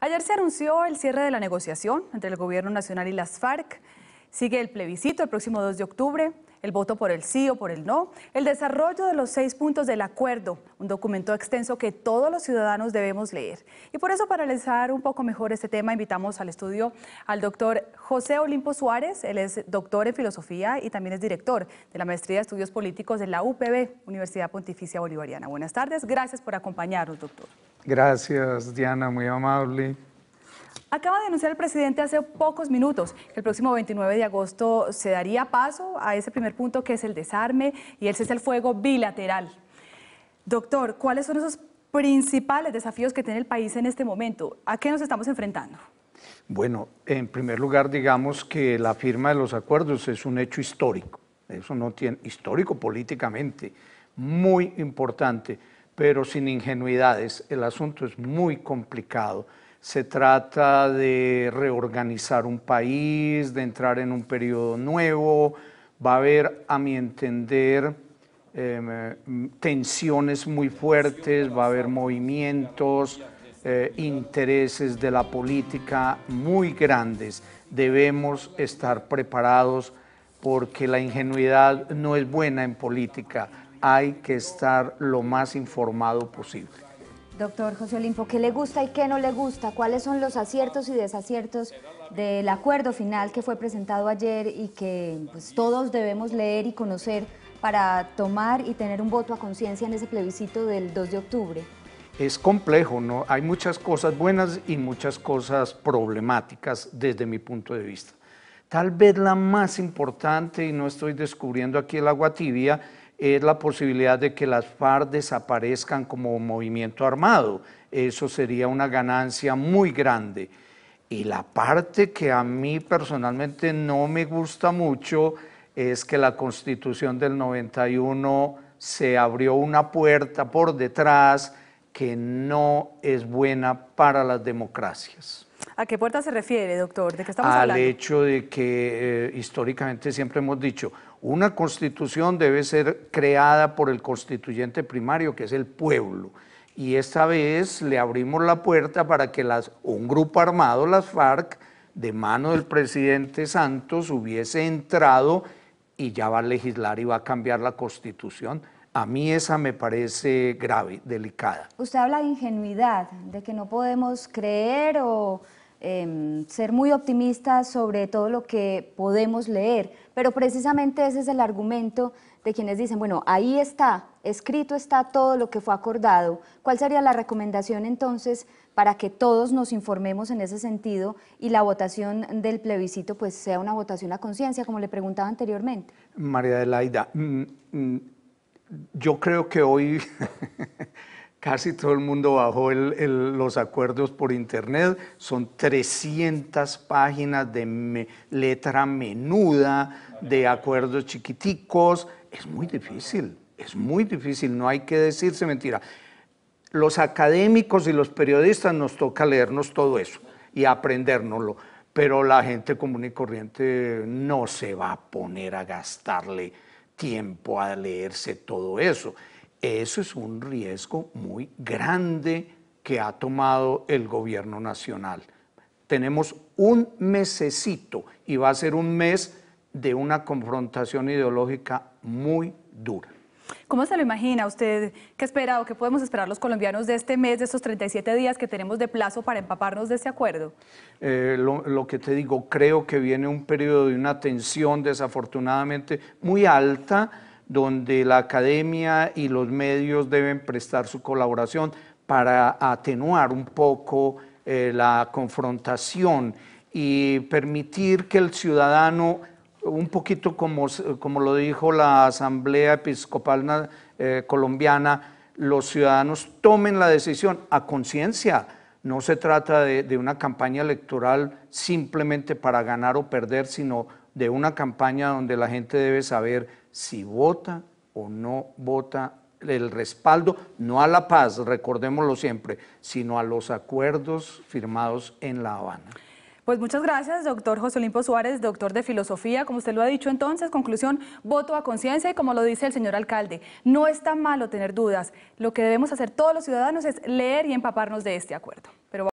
Ayer se anunció el cierre de la negociación entre el Gobierno Nacional y las FARC. Sigue el plebiscito el próximo 2 de octubre, el voto por el sí o por el no, el desarrollo de los seis puntos del acuerdo, un documento extenso que todos los ciudadanos debemos leer. Y por eso, para analizar un poco mejor este tema, invitamos al estudio al doctor José Olimpo Suárez. Él es doctor en filosofía y también es director de la Maestría de Estudios Políticos de la UPB, Universidad Pontificia Bolivariana. Buenas tardes, gracias por acompañarnos, doctor. Gracias, Diana, muy amable. Acaba de anunciar el presidente hace pocos minutos que el próximo 29 de agosto se daría paso a ese primer punto que es el desarme y el cese al fuego bilateral. Doctor, ¿cuáles son esos principales desafíos que tiene el país en este momento? ¿A qué nos estamos enfrentando? Bueno, en primer lugar, digamos que la firma de los acuerdos es un hecho histórico, eso no tiene histórico políticamente, muy importante pero sin ingenuidades. El asunto es muy complicado. Se trata de reorganizar un país, de entrar en un periodo nuevo. Va a haber, a mi entender, em, tensiones muy fuertes, va a haber movimientos, eh, intereses de la política muy grandes. Debemos estar preparados porque la ingenuidad no es buena en política hay que estar lo más informado posible. Doctor José Olimpo, ¿qué le gusta y qué no le gusta? ¿Cuáles son los aciertos y desaciertos del acuerdo final que fue presentado ayer y que pues, todos debemos leer y conocer para tomar y tener un voto a conciencia en ese plebiscito del 2 de octubre? Es complejo, ¿no? Hay muchas cosas buenas y muchas cosas problemáticas desde mi punto de vista. Tal vez la más importante, y no estoy descubriendo aquí el agua tibia, es la posibilidad de que las FARC desaparezcan como movimiento armado. Eso sería una ganancia muy grande. Y la parte que a mí personalmente no me gusta mucho es que la constitución del 91 se abrió una puerta por detrás que no es buena para las democracias. ¿A qué puerta se refiere, doctor? ¿De qué estamos hablando? Al hecho de que eh, históricamente siempre hemos dicho, una constitución debe ser creada por el constituyente primario, que es el pueblo. Y esta vez le abrimos la puerta para que un grupo armado, las FARC, de mano del presidente Santos, hubiese entrado y ya va a legislar y va a cambiar la constitución. A mí esa me parece grave, delicada. Usted habla de ingenuidad, de que no podemos creer o Em, ser muy optimistas sobre todo lo que podemos leer, pero precisamente ese es el argumento de quienes dicen, bueno, ahí está, escrito está todo lo que fue acordado. ¿Cuál sería la recomendación entonces para que todos nos informemos en ese sentido y la votación del plebiscito pues sea una votación a conciencia, como le preguntaba anteriormente? María Adelaida, mm, mm, yo creo que hoy Casi todo el mundo bajó los acuerdos por internet. Son 300 páginas de letra menuda, de acuerdos chiquiticos. Es muy difícil, es muy difícil, no hay que decirse mentira. Los académicos y los periodistas nos toca leernos todo eso y aprendérnoslo, pero la gente común y corriente no se va a poner a gastarle tiempo a leerse todo eso. Eso es un riesgo muy grande que ha tomado el gobierno nacional. Tenemos un mesecito y va a ser un mes de una confrontación ideológica muy dura. ¿Cómo se lo imagina usted? ¿Qué espera o qué podemos esperar los colombianos de este mes, de estos 37 días que tenemos de plazo para empaparnos de ese acuerdo? Eh, lo, lo que te digo, creo que viene un periodo de una tensión desafortunadamente muy alta donde la academia y los medios deben prestar su colaboración para atenuar un poco eh, la confrontación y permitir que el ciudadano, un poquito como, como lo dijo la Asamblea Episcopal eh, Colombiana, los ciudadanos tomen la decisión a conciencia. No se trata de, una campaña electoral simplemente para ganar o perder, sino de una campaña donde la gente debe saber si vota o no vota el respaldo, no a la paz, recordémoslo siempre, sino a los acuerdos firmados en La Habana. Pues muchas gracias, doctor José Olimpo Suárez, doctor de filosofía. Como usted lo ha dicho entonces, conclusión, voto a conciencia y como lo dice el señor alcalde, no está malo tener dudas. Lo que debemos hacer todos los ciudadanos es leer y empaparnos de este acuerdo. Pero